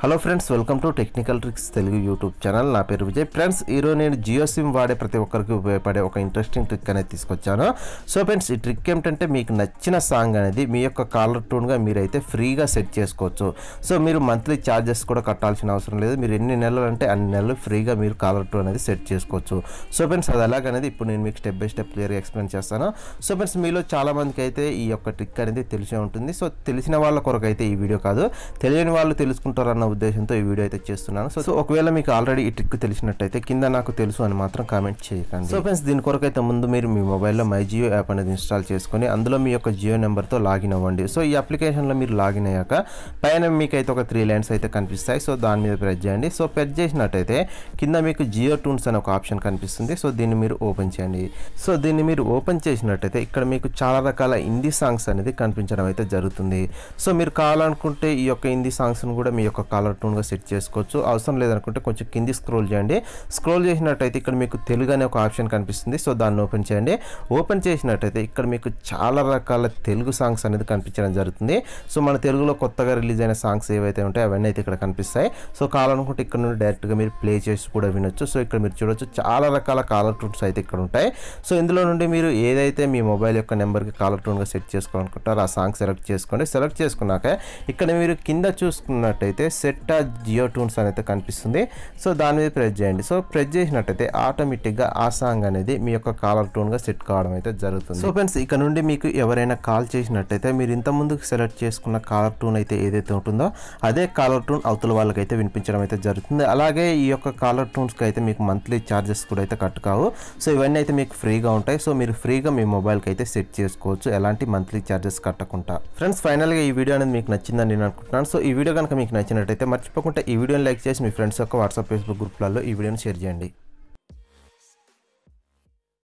hello friends welcome to technical tricks Telugu YouTube channel నా పేరు Vijay friends ఈరోజు నేను జియో సిమ్ వాడే ప్రతి ఒక్కరికి ఉపయోగపడే ఒక ఇంట్రెస్టింగ్ ట్రిక్ అనేది తీసుకొచ్చాను సో ఫ్రెండ్స్ ఈ ట్రిక్ ఏంటంటే మీకు నచ్చిన సాంగ్ అనేది మీ యొక్క కాలర్ టూన్గా మీరైతే ఫ్రీగా సెట్ చేసుకోవచ్చు సో మీరు మంత్లీ ఛార్జెస్ కూడా కట్టాల్సిన అవసరం లేదు మీరు ఎన్ని నెలలు అంటే అన్ని నెలలు ఫ్రీగా మీరు కాలర్ టూన్ అనేది సెట్ చేసుకోవచ్చు సో ఫ్రెండ్స్ అది ఎలాగనేది ఇప్పుడు నేను మీకు స్టెప్ బై స్టెప్ క్లియర్గా ఎక్స్ప్లెయిన్ చేస్తాను సో ఫ్రెండ్స్ మీలో చాలామందికి అయితే ఈ యొక్క ట్రిక్ అనేది తెలిసే ఉంటుంది సో తెలిసిన వాళ్ళ కొరకు అయితే ఈ వీడియో కాదు తెలియని వాళ్ళు తెలుసుకుంటారన్న ఉద్దేశంతో ఈ వీడియో అయితే చేస్తున్నాను సో ఒకవేళ మీకు ఆల్రెడీ ఈ ట్రిక్ తెలిసినట్టయితే కింద నాకు తెలుసు అని మాత్రం కామెంట్ చేయకండి సో ఫ్రెండ్స్ దీని కొరకైతే ముందు మీరు మీ మొబైల్లో మై జియో యాప్ అనేది ఇన్స్టాల్ చేసుకుని అందులో మీ యొక్క జియో నెంబర్తో లాగిన్ అవ్వండి సో ఈ అప్లికేషన్లో మీరు లాగిన్ అయ్యాక పైన మీకైతే ఒక త్రీ లైన్స్ అయితే కనిపిస్తాయి సో దాని మీద ప్రెస్ చేయండి సో ప్రెస్ చేసినట్టయితే కింద మీకు జియో టూన్స్ అని ఒక ఆప్షన్ కనిపిస్తుంది సో దీన్ని మీరు ఓపెన్ చేయండి సో దీన్ని మీరు ఓపెన్ చేసినట్టయితే ఇక్కడ మీకు చాలా రకాల హిందీ సాంగ్స్ అనేది కనిపించడం అయితే జరుగుతుంది సో మీరు కావాలనుకుంటే ఈ యొక్క హిందీ సాంగ్స్ను కూడా మీ యొక్క కాలర్ టోన్గా సెట్ చేసుకోవచ్చు అవసరం లేదనుకుంటే కొంచెం కింది స్క్రోల్ చేయండి స్క్రోల్ చేసినట్టయితే ఇక్కడ మీకు తెలుగు అనే ఒక ఆప్షన్ కనిపిస్తుంది సో దాన్ని ఓపెన్ చేయండి ఓపెన్ చేసినట్టయితే ఇక్కడ మీకు చాలా రకాల తెలుగు సాంగ్స్ అనేది కనిపించడం జరుగుతుంది సో మన తెలుగులో కొత్తగా రిలీజ్ అయిన సాంగ్స్ ఏవైతే ఉంటాయో అవన్నీ అయితే ఇక్కడ కనిపిస్తాయి సో కావాలనుకుంటే ఇక్కడ నుండి డైరెక్ట్గా మీరు ప్లే చేసి కూడా వినొచ్చు సో ఇక్కడ మీరు చూడొచ్చు చాలా రకాల కాలర్ టూన్స్ అయితే ఇక్కడ ఉంటాయి సో ఇందులో నుండి మీరు ఏదైతే మీ మొబైల్ యొక్క నెంబర్కి కాలర్ టూన్గా సెట్ చేసుకోవాలనుకుంటారో ఆ సాంగ్ సెలెక్ట్ చేసుకోండి సెలెక్ట్ చేసుకున్నాక ఇక్కడ మీరు కింద చూసుకున్నట్టయితే సెట్టా జియో టూన్స్ అనేది కనిపిస్తుంది సో దాని మీద ప్రెస్ చేయండి సో ప్రెస్ చేసినట్టయితే ఆటోమేటిక్గా ఆ సాంగ్ అనేది మీ యొక్క కాలర్ టోన్గా సెట్ కావడం అయితే జరుగుతుంది సో ఫ్రెండ్స్ ఇక్కడ నుండి మీకు ఎవరైనా కాల్ చేసినట్టయితే మీరు ఇంత ముందుకు సెలెక్ట్ చేసుకున్న కాలర్ టూన్ అయితే ఏదైతే ఉంటుందో అదే కాలర్ టూన్ అవతల వాళ్ళకైతే వినిపించడం అయితే జరుగుతుంది అలాగే ఈ యొక్క కాలర్ టూన్స్కి అయితే మీకు మంత్లీ ఛార్జెస్ కూడా అయితే కట్ కావు సో ఇవన్నీ అయితే మీకు ఫ్రీగా ఉంటాయి సో మీరు ఫ్రీగా మీ మొబైల్కి అయితే సెట్ చేసుకోవచ్చు ఎలాంటి మంత్లీ ఛార్జెస్ కట్టకుండా ఫ్రెండ్స్ ఫైనల్గా ఈ వీడియో అనేది మీకు నచ్చిందని నేను అనుకుంటున్నాను సో ఈ వీడియో కనుక మీకు నచ్చినట్టయితే అయితే మర్చిపోకుండా ఈ వీడియోని లైక్ చేసి మీ ఫ్రెండ్స్ యొక్క వాట్సాప్ ఫేస్బుక్ గ్రూప్లలో ఈ వీడియోని షేర్ చేయండి